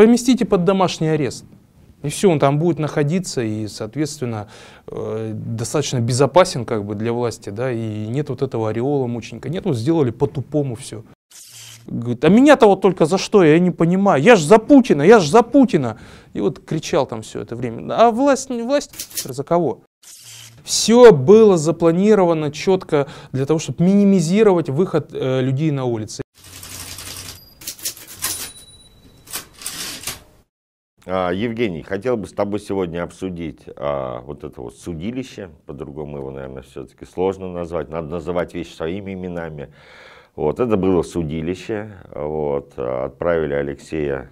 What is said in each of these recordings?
Поместите под домашний арест. И все, он там будет находиться и, соответственно, э, достаточно безопасен как бы для власти, да, и нет вот этого ореола мученика, нет, вот сделали по-тупому все. Говорит, а меня-то вот только за что, я не понимаю, я ж за Путина, я ж за Путина. И вот кричал там все это время. А власть, не власть, за кого? Все было запланировано четко для того, чтобы минимизировать выход э, людей на улицы. А, Евгений, хотел бы с тобой сегодня обсудить а, вот это вот судилище, по-другому его, наверное, все-таки сложно назвать, надо называть вещи своими именами. Вот, это было судилище, вот, отправили Алексея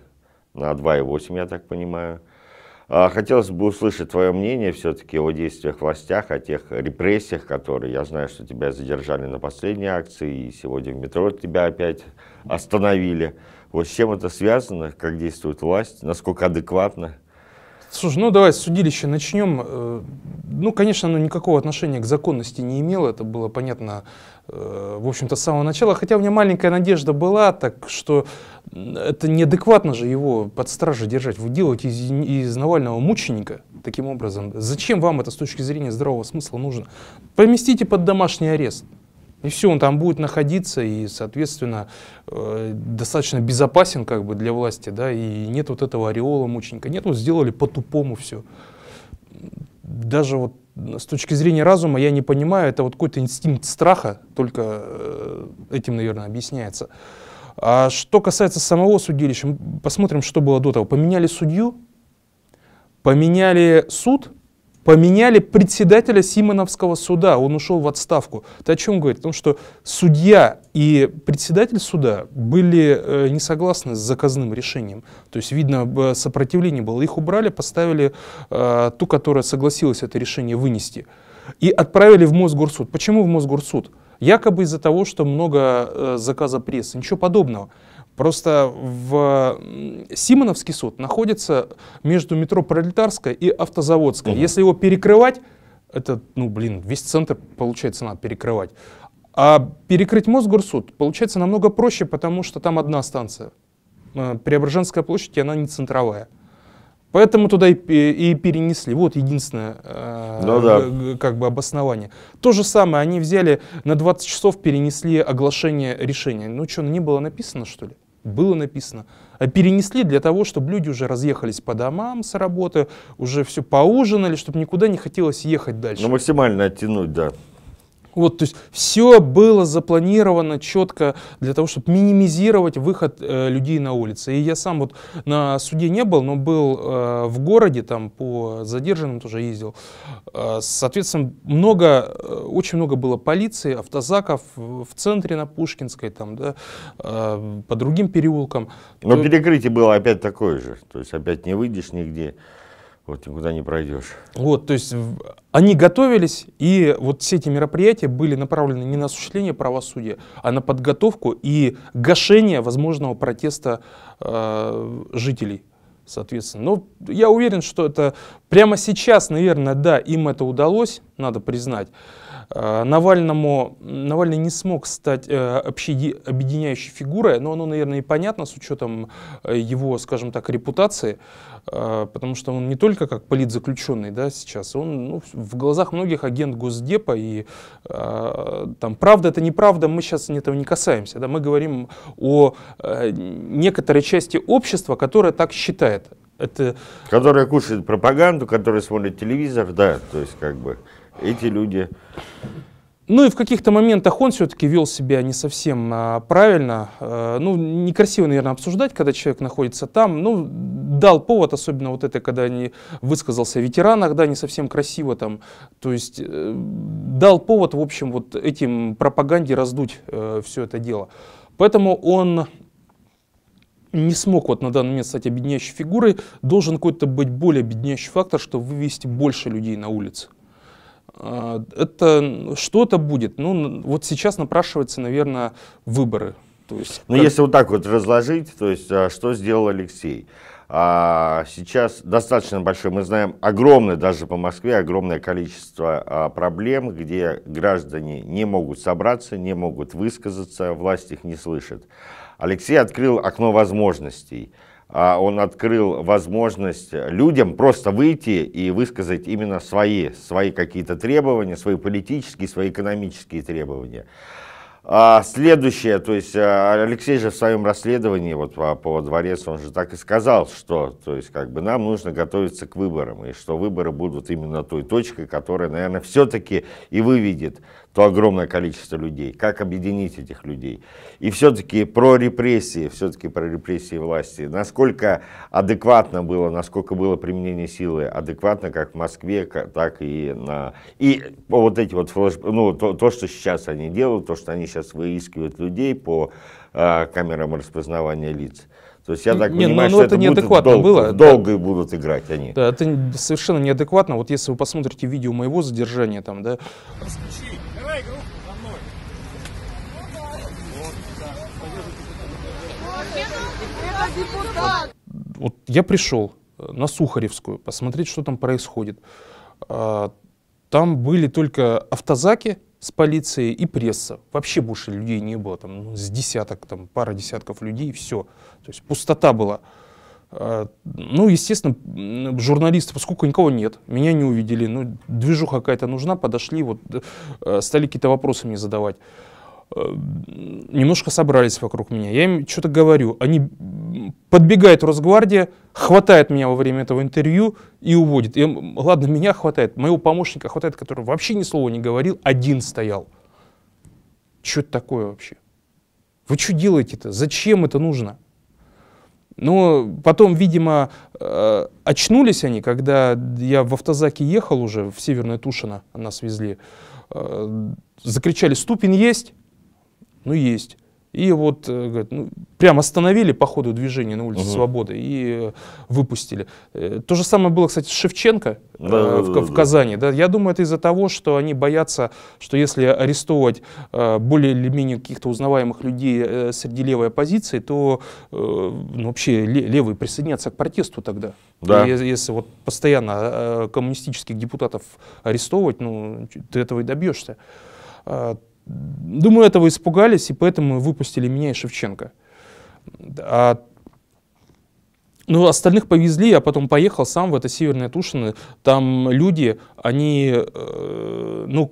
на 2,8, я так понимаю. А, хотелось бы услышать твое мнение все-таки о действиях властях, о тех репрессиях, которые, я знаю, что тебя задержали на последней акции, и сегодня в метро тебя опять остановили. Вот с чем это связано, как действует власть, насколько адекватно? Слушай, ну давай с судилища начнем. Э, ну, конечно, оно никакого отношения к законности не имело, это было понятно, э, в общем-то, с самого начала. Хотя у меня маленькая надежда была, так что это неадекватно же его под стражей держать, выделывать из, из Навального мученика таким образом. Зачем вам это с точки зрения здравого смысла нужно? Поместите под домашний арест. И все, он там будет находиться и, соответственно, э, достаточно безопасен как бы для власти, да, и нет вот этого ореола мученика, нет, вот ну, сделали по-тупому все. Даже вот с точки зрения разума я не понимаю, это вот какой-то инстинкт страха, только э, этим, наверное, объясняется. А что касается самого судилища, посмотрим, что было до того. Поменяли судью, поменяли суд – Поменяли председателя Симоновского суда, он ушел в отставку. Это о чем говорит? О том, что судья и председатель суда были э, не согласны с заказным решением. То есть, видно, сопротивление было. Их убрали, поставили э, ту, которая согласилась это решение вынести. И отправили в Мосгорсуд. Почему в Мосгорсуд? Якобы из-за того, что много э, заказа прессы. Ничего подобного. Просто в Симоновский суд находится между метро Пролетарская и Автозаводская. Угу. Если его перекрывать, это, ну, блин, весь центр, получается, надо перекрывать. А перекрыть Мосгорсуд получается намного проще, потому что там одна станция. Э, Преображенская площадь, и она не центровая. Поэтому туда и, и перенесли. Вот единственное э, ну да. Э, как бы обоснование. То же самое, они взяли на 20 часов, перенесли оглашение решения. Ну что, ну, не было написано, что ли? было написано, а перенесли для того, чтобы люди уже разъехались по домам с работы, уже все поужинали, чтобы никуда не хотелось ехать дальше. Ну, максимально оттянуть, да. Вот, то есть все было запланировано четко для того, чтобы минимизировать выход э, людей на улицы. И я сам вот на суде не был, но был э, в городе, там по задержанным тоже ездил. Э, соответственно, много, э, очень много было полиции, автозаков в центре на Пушкинской, там, да, э, по другим переулкам. Но перекрытие было опять такое же, то есть опять не выйдешь нигде вот никуда не пройдешь. Вот, то есть они готовились, и вот все эти мероприятия были направлены не на осуществление правосудия, а на подготовку и гашение возможного протеста э, жителей, соответственно. Но я уверен, что это прямо сейчас, наверное, да, им это удалось, надо признать. Э, Навальному, Навальный не смог стать э, объединяющей фигурой, но оно, наверное, и понятно с учетом э, его, скажем так, репутации, потому что он не только как политзаключенный да, сейчас, он ну, в глазах многих агент Госдепа, и там правда это неправда, мы сейчас этого не касаемся, да, мы говорим о некоторой части общества, которая так считает. Это... Которая кушает пропаганду, которая смотрит телевизор, да, то есть как бы эти люди... Ну и в каких-то моментах он все-таки вел себя не совсем а, правильно. А, ну, некрасиво, наверное, обсуждать, когда человек находится там. Ну, дал повод, особенно вот это, когда не высказался о ветеранах, да, не совсем красиво там. То есть э, дал повод, в общем, вот этим пропаганде раздуть э, все это дело. Поэтому он не смог вот на данный момент стать объединяющей фигурой, должен какой-то быть более объединяющий фактор, чтобы вывести больше людей на улицы. А, это что-то будет. Ну, вот сейчас напрашиваются, наверное, выборы. То есть, ну, как... если вот так вот разложить, то есть, а, что сделал Алексей? А, сейчас достаточно большое, мы знаем, огромное даже по Москве, огромное количество а, проблем, где граждане не могут собраться, не могут высказаться, власть их не слышит. Алексей открыл окно возможностей. А он открыл возможность людям просто выйти и высказать именно свои, свои какие-то требования, свои политические, свои экономические требования. А следующее, то есть э, Алексей же в своем расследовании вот а, по, по дворецу, он же так и сказал, что то есть как бы нам нужно готовиться к выборам, и что выборы будут именно той точкой, которая, наверное, все-таки и выведет то огромное количество людей, как объединить этих людей. И все-таки про репрессии, все-таки про репрессии власти, насколько адекватно было, насколько было применение силы, адекватно как в Москве, так и на... И вот эти вот флэш... ну, то, то, что сейчас они делают, то, что они сейчас выискивают людей по э, камерам распознавания лиц, то есть я так не, понимаю, ну, что ну, это, это неадекватно долг, было. долго да. будут играть они. Да, это совершенно неадекватно. Вот если вы посмотрите видео моего задержания там, да. Раскучи. Эй, группа, за мной. Вот, я пришел э, на Сухаревскую посмотреть, что там происходит. А, там были только автозаки с полицией и пресса. Вообще больше людей не было, там ну, с десяток, там пара десятков людей, все. То есть пустота была. А, ну, естественно, журналисты, поскольку никого нет, меня не увидели, ну, движуха какая-то нужна, подошли, вот, э, э, стали какие-то вопросы мне задавать. Э, немножко собрались вокруг меня, я им что-то говорю, они подбегают в Росгвардия, хватает меня во время этого интервью и уводит. И, ладно, меня хватает, моего помощника хватает, который вообще ни слова не говорил, один стоял. Что это такое вообще? Вы что делаете-то? Зачем это нужно? Но потом, видимо, э, очнулись они, когда я в автозаке ехал уже, в Северное Тушино нас везли. Э, закричали, ступень есть? Ну, есть. И вот, э, говорит, ну, прям остановили по ходу движения на улице угу. Свободы и э, выпустили. Э, то же самое было, кстати, с Шевченко да, в, да, в Казани. Да. Да. Я думаю, это из-за того, что они боятся, что если арестовывать э, более или менее каких-то узнаваемых людей э, среди левой оппозиции, то э, ну, вообще левые присоединятся к протесту тогда. Да. И, если вот постоянно э, коммунистических депутатов арестовывать, ну, ты этого и добьешься. А, Думаю, этого испугались, и поэтому выпустили меня и Шевченко. А, ну, остальных повезли, а потом поехал сам в это Северное Тушино. Там люди, они, э, ну,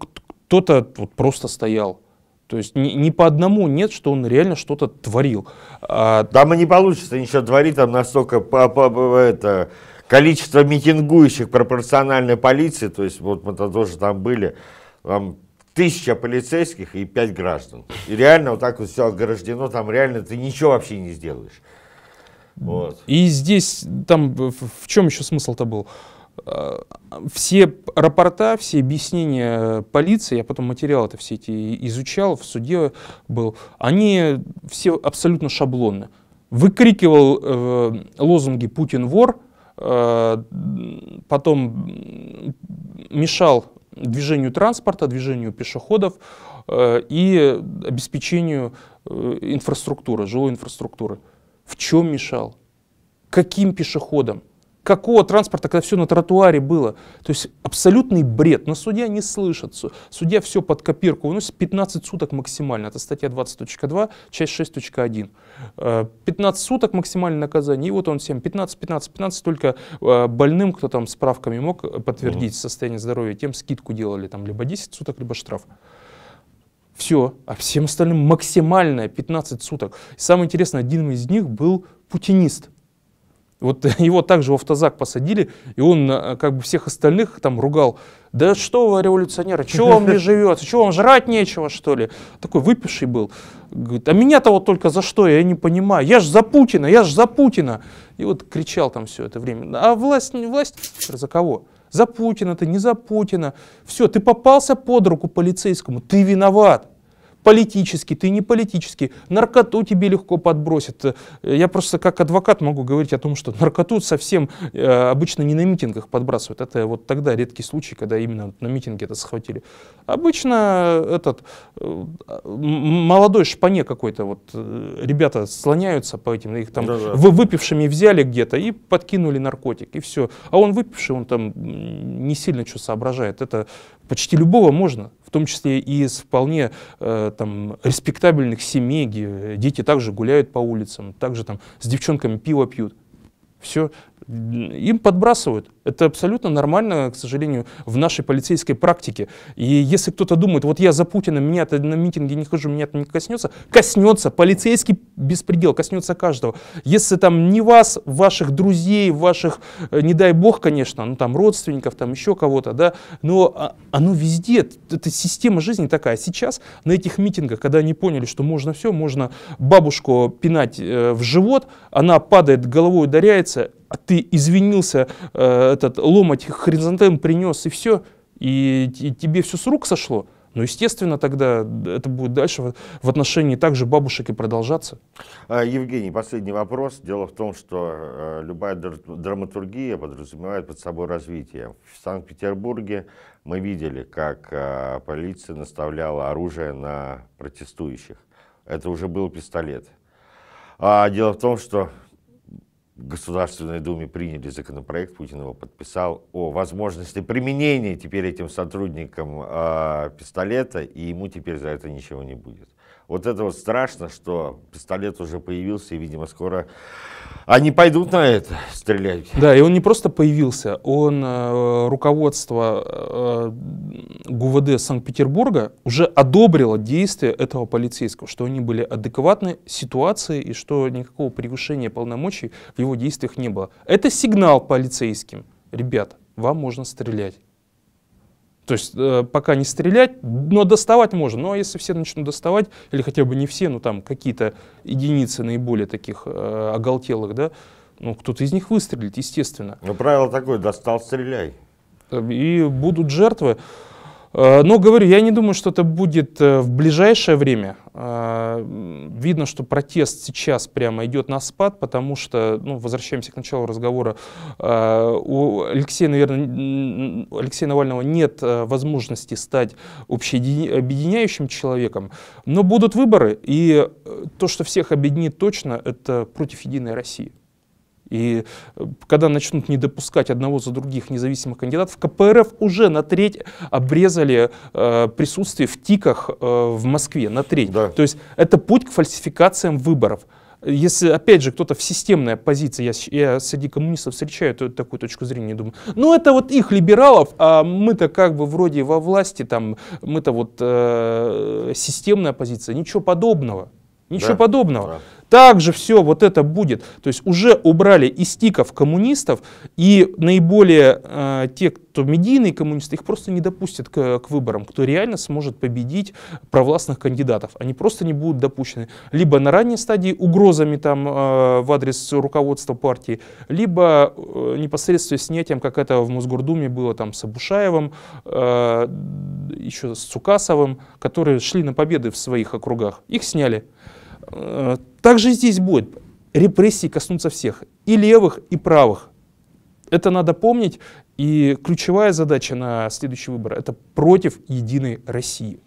кто-то вот просто стоял. То есть ни, ни по одному нет, что он реально что-то творил. А... Там и не получится ничего творить, там настолько по, по, по, это, количество митингующих пропорционально полиции, то есть вот мы -то тоже там были, там тысяча полицейских и пять граждан. И реально вот так вот все ограждено, там реально ты ничего вообще не сделаешь. Вот. И здесь, там, в чем еще смысл-то был? Э, все рапорта, все объяснения полиции, я потом материал это все эти изучал, в суде был, они все абсолютно шаблонны. Выкрикивал э, лозунги «Путин вор», э, потом мешал движению транспорта, движению пешеходов э, и обеспечению э, инфраструктуры, жилой инфраструктуры. В чем мешал? Каким пешеходам? Какого транспорта, когда все на тротуаре было? То есть абсолютный бред. Но судья не слышит. Судья все под копирку выносит 15 суток максимально. Это статья 20.2, часть 6.1. 15 э, суток максимальное наказание. И вот он всем 15, 15, 15. Только э, больным, кто там справками мог э, подтвердить состояние здоровья, тем скидку делали. Там либо 10 суток, либо штраф. Все. А всем остальным максимальное 15 суток. И самое интересное, один из них был путинист. Вот его также в автозак посадили, и он э, как бы всех остальных там ругал. Да что вы, революционеры, чего вам не живется, чего вам жрать нечего, что ли? Такой выпивший был. Говорит, а меня-то вот только за что, я не понимаю. Я ж за Путина, я ж за Путина. И вот кричал там все это время. А власть, власть за кого? За Путина ты, не за Путина. Все, ты попался под руку полицейскому, ты виноват политический, ты не политический, наркоту тебе легко подбросят. Э, я просто как адвокат могу говорить о том, что наркоту совсем э, обычно не на митингах подбрасывают. Это вот тогда редкий случай, когда именно на митинге это схватили. Обычно этот э, молодой шпане какой-то, вот ребята слоняются по этим, их там да -да. вы выпившими взяли где-то и подкинули наркотик, и все. А он выпивший, он там не сильно что соображает. Это почти любого можно том числе и из вполне э, там, респектабельных семей, где дети также гуляют по улицам, также там с девчонками пиво пьют. Все им подбрасывают. Это абсолютно нормально, к сожалению, в нашей полицейской практике. И если кто-то думает, вот я за Путина, меня это на митинге не хожу, меня это не коснется, коснется, полицейский беспредел, коснется каждого. Если там не вас, ваших друзей, ваших, э, не дай бог, конечно, ну там родственников, там еще кого-то, да, но а, оно везде, это система жизни такая. А сейчас на этих митингах, когда они поняли, что можно все, можно бабушку пинать э, в живот, она падает головой, ударяется, а ты извинился, э, этот ломоть хризантем принес и все, и, и тебе все с рук сошло, ну, естественно, тогда это будет дальше в отношении также бабушек и продолжаться. А, Евгений, последний вопрос. Дело в том, что э, любая драматургия подразумевает под собой развитие. В Санкт-Петербурге мы видели, как э, полиция наставляла оружие на протестующих. Это уже был пистолет. А дело в том, что Государственной Думе приняли законопроект, Путин его подписал, о возможности применения теперь этим сотрудникам э, пистолета, и ему теперь за это ничего не будет. Вот это вот страшно, что пистолет уже появился, и, видимо, скоро они пойдут на это стрелять. Да, и он не просто появился, он э, руководство э, ГУВД Санкт-Петербурга уже одобрило действия этого полицейского, что они были адекватны ситуации и что никакого превышения полномочий в его действиях не было. Это сигнал полицейским, ребят, вам можно стрелять. То есть э, пока не стрелять, но доставать можно. Но ну, а если все начнут доставать, или хотя бы не все, но там какие-то единицы наиболее таких э, оголтелых, да, ну кто-то из них выстрелит, естественно. Ну правило такое, достал, стреляй. Э, и будут жертвы. Э, но, ну, говорю, я не думаю, что это будет э, в ближайшее время. Э, видно, что протест сейчас прямо идет на спад, потому что, ну, возвращаемся к началу разговора, у Алексея, наверное, Алексея Навального нет возможности стать общеобъединяющим человеком, но будут выборы, и то, что всех объединит точно, это против «Единой России». И э, когда начнут не допускать одного за других независимых кандидатов, КПРФ уже на треть обрезали э, присутствие в ТИКах э, в Москве, на треть. Да. То есть это путь к фальсификациям выборов. Если, опять же, кто-то в системной оппозиции, я, я среди коммунистов встречаю то, такую точку зрения, думаю, ну это вот их либералов, а мы-то как бы вроде во власти, там, мы-то вот э, системная оппозиция, ничего подобного. Ничего да. подобного. Да. Также все вот это будет. То есть уже убрали из стиков коммунистов, и наиболее э, те, кто медийные коммунисты, их просто не допустят к, к выборам, кто реально сможет победить провластных кандидатов. Они просто не будут допущены. Либо на ранней стадии угрозами там, э, в адрес руководства партии, либо э, непосредственно снятием, как это в Мосгордуме было там с Абушаевым, э, еще с Цукасовым, которые шли на победы в своих округах. Их сняли. Э, также здесь будет. Репрессии коснутся всех, и левых, и правых. Это надо помнить, и ключевая задача на следующий выбор – это против единой России.